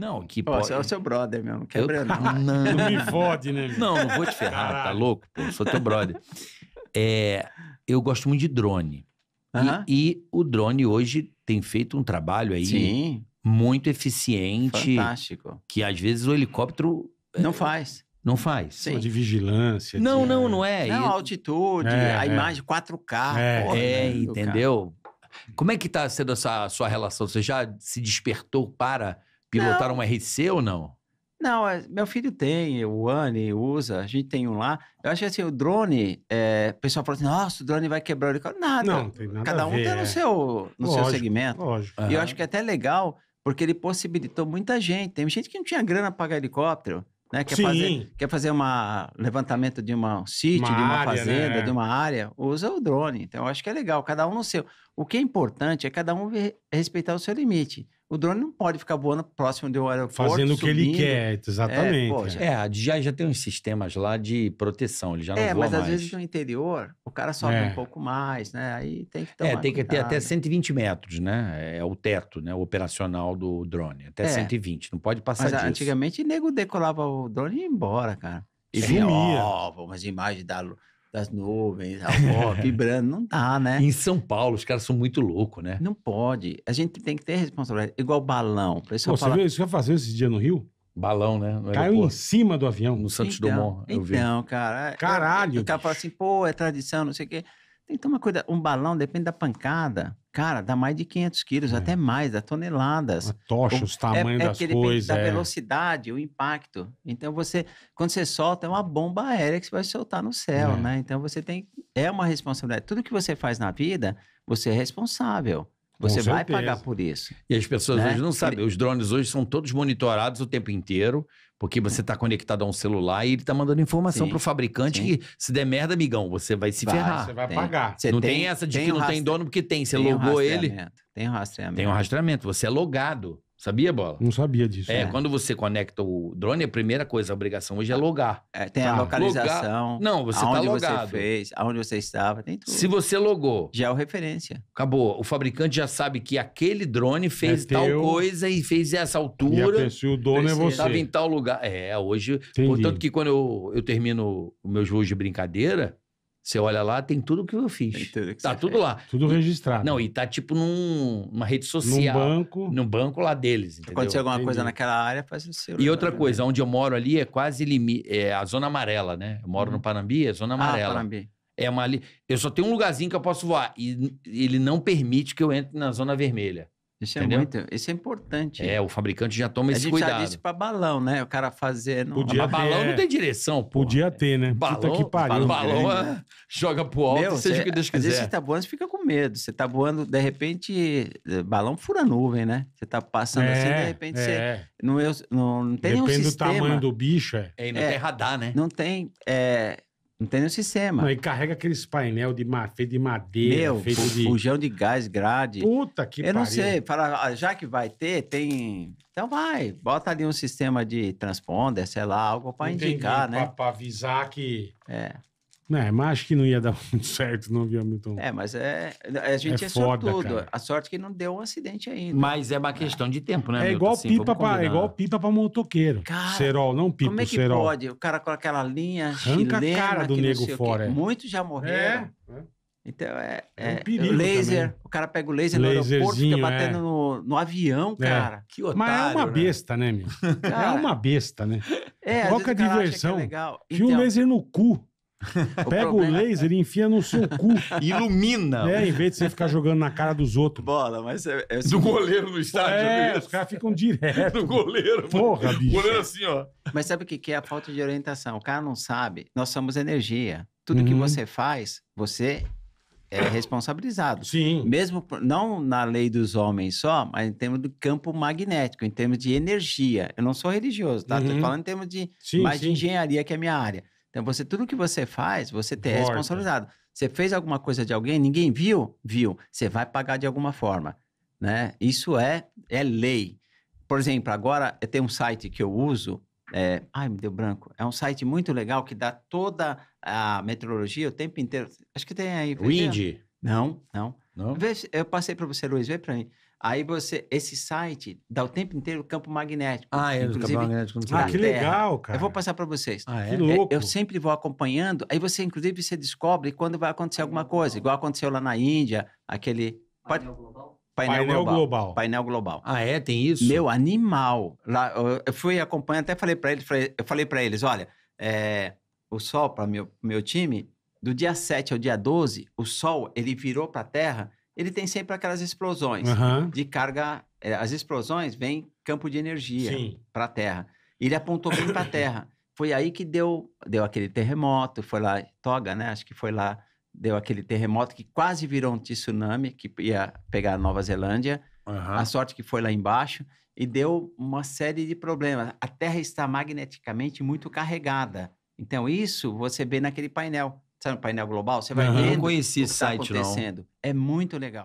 Não, que pô, pode... Você é o seu brother mesmo, quebra eu... não. não. Não me fode, né? Não, não vou te ferrar, tá louco? Pô, sou teu brother. É, eu gosto muito de drone. Uh -huh. e, e, o drone hoje tem feito um trabalho aí Sim. muito eficiente. Fantástico. Que às vezes o helicóptero... É, não é, faz. Não faz. Sim. De vigilância. Não, de... não, é. não é. Não, altitude, é, a é. imagem 4K. É, porra, né, entendeu? Como é que está sendo essa sua relação? Você já se despertou para Pilotaram não. um RC ou não? Não, é, meu filho tem, o Anne usa, a gente tem um lá. Eu acho que assim, o drone, é, o pessoal fala assim, nossa, o drone vai quebrar o helicóptero. Nada. Não, tem nada Cada um ver, tem no, é. seu, no lógico, seu segmento. Lógico. E eu acho que é até legal, porque ele possibilitou muita gente. Tem gente que não tinha grana para pagar helicóptero né? Quer Sim. fazer, quer fazer uma levantamento de uma, um sítio, de uma área, fazenda, né? de uma área, usa o drone. Então, eu acho que é legal, cada um no seu. O que é importante é cada um respeitar o seu limite. O drone não pode ficar voando próximo de um aeroporto. Fazendo o que ele quer, exatamente. É, já... é, já, já tem uns sistemas lá de proteção, ele já não É, mas mais. às vezes no interior, o cara sobe é. um pouco mais, né? Aí tem que tomar É, tem que cuidado. ter até 120 metros, né? É o teto, né? O operacional do drone, até é. 120, não pode passar mas, disso. antigamente, nego decolava o o drone ia embora, cara. E é vinha, ó, umas imagens da, das nuvens, ó, vibrando, não dá, né? Em São Paulo, os caras são muito loucos, né? Não pode. A gente tem que ter responsabilidade. Igual balão. Pô, você fala... viu isso que fazer esse dia no Rio? Balão, né? No Caiu aeroporto. em cima do avião. No Santos então, Dumont, eu vi. Então, cara. Caralho. O cara fala assim, pô, é tradição, não sei o quê. Tem que tomar cuidado. Um balão depende da pancada. Cara, dá mais de 500 quilos, é. até mais, dá toneladas. A é tocha, os tamanhos é, é das coisas. Da é. velocidade, o impacto. Então, você, quando você solta, é uma bomba aérea que você vai soltar no céu, é. né? Então, você tem. É uma responsabilidade. Tudo que você faz na vida, você é responsável. Você vai pagar por isso. E as pessoas né? hoje não sabem. Os drones hoje são todos monitorados o tempo inteiro. Porque você está conectado a um celular e ele está mandando informação para o fabricante sim. que se der merda, amigão, você vai se vai, ferrar. Você vai tem. pagar. Você não tem, tem, essa de tem que um não rastre... tem dono porque tem. Você logou um ele. Tem o um rastreamento. Tem o um rastreamento. Você é logado. Sabia, Bola? Não sabia disso. É, né? quando você conecta o drone, a primeira coisa, a obrigação hoje é logar. É, tem tá. a localização. Logar. Não, você está logado. você fez, aonde você estava, tem tudo. Se você logou. Já é o referência. Acabou. O fabricante já sabe que aquele drone fez é tal coisa e fez essa altura. E pensei, o dono é você. Estava em tal lugar. É, hoje... Entendi. Portanto que quando eu, eu termino os meus voos de brincadeira, você olha lá, tem tudo que eu fiz. que tá tudo fez. lá. Tudo registrado. Não, e tá tipo num, numa rede social. Num banco. Num banco lá deles, entendeu? Acontecer alguma Entendi. coisa naquela área, faz o seu. E outra né? coisa, onde eu moro ali é quase limite, é a zona amarela, né? Eu moro no uhum. Panambi, é zona ah, amarela. Ah, Panambi. É uma ali... Eu só tenho um lugarzinho que eu posso voar. E ele não permite que eu entre na zona vermelha. Isso é entendeu? é muito, isso é importante. É, o fabricante já toma a esse cuidado. A gente já disse para balão, né? O cara fazer... Não... balão é. não tem direção, Podia ter, né? Balão, que pariu, balão, balão é. é, joga pro alto, Meu, seja o que Deus quiser. Às vezes você tá voando, você fica com medo. Você tá voando, de repente, balão fura nuvem, né? Você tá passando é, assim, de repente é. você... Não, não, não tem Depende nenhum sistema. Depende do tamanho do bicho, é. É, não tem radar, né? Não tem... É, não tem nenhum sistema. Não, e carrega aqueles painel de, feito de madeira, Meu, feito de... fujão de gás, grade. Puta que pariu. Eu não sei, fala, ah, já que vai ter, tem... Então vai, bota ali um sistema de transponder, sei lá, algo para indicar, né? pra, né? Para avisar que... É. É, mas acho que não ia dar muito certo, não viu, Milton? É, mas é, a gente é, é foda, sortudo. Cara. A sorte que não deu um acidente ainda. Mas é uma questão de tempo, né, É Milton? igual, assim, pipa pra, é igual pipa pra motoqueiro. Cara, cerol, não pipa, como é que cerol. pode? O cara com aquela linha Arranca chilena, a cara do nego fora. É. Muitos já morreram. É, é. Então é, é, é um laser, também. o cara pega o laser no aeroporto, fica é. batendo é. no, no, avião, é. cara. Que otário, Mas é, né, é uma besta, né, né meu? Cara, é uma besta, né? É, Qual que é a diversão? Que é legal. Fio um então. laser no cu. Pega o, o é laser e enfia no seu cu. Ilumina. É, em vez de você ficar jogando na cara dos outros. Bola, mas é. é assim... Do goleiro no estádio. É, é os caras ficam direto. Do goleiro. Porra, bicho. Goleiro assim, ó. Mas sabe o que é a falta de orientação? O cara não sabe. Nós somos energia. Tudo uhum. que você faz, você é responsabilizado. Sim. Mesmo não na lei dos homens só, mas em termos do campo magnético, em termos de energia. Eu não sou religioso, tá? Uhum. Tô falando em termos de sim, mais sim. de engenharia, que é a minha área. Então, você, tudo que você faz, você tem responsabilizado. Você fez alguma coisa de alguém, ninguém viu? Viu. Você vai pagar de alguma forma, né? Isso é, é lei. Por exemplo, agora tem um site que eu uso, é, ai, me deu branco. É um site muito legal que dá toda a meteorologia o tempo inteiro. Acho que tem aí. Wind? Não, não. não? Eu passei para você, Luiz, vê para mim. Aí você, esse site dá o tempo inteiro campo magnético. Ah, é, inclusive, campo magnético. Ah, que terra. legal, cara. Eu vou passar para vocês. Ah, é? Que é, louco. Eu sempre vou acompanhando. Aí você, inclusive, você descobre quando vai acontecer alguma coisa. Igual aconteceu lá na Índia, aquele... Pode... Painel, painel global. global. Painel global. Ah, é? Tem isso? Meu, animal. Lá, eu fui acompanhando, até falei para eles, eu falei para eles, olha, é, o sol para meu, meu time, do dia 7 ao dia 12, o sol, ele virou para a Terra ele tem sempre aquelas explosões uhum. de carga. Eh, as explosões vêm campo de energia para a Terra. Ele apontou bem para a Terra. Foi aí que deu, deu aquele terremoto, foi lá, Toga, né? Acho que foi lá, deu aquele terremoto que quase virou um tsunami, que ia pegar a Nova Zelândia. Uhum. A sorte que foi lá embaixo e deu uma série de problemas. A Terra está magneticamente muito carregada. Então, isso você vê naquele painel. Sabe no painel global? Você vai uhum. vendo. Eu esse tá site, acontecendo. não. É muito legal.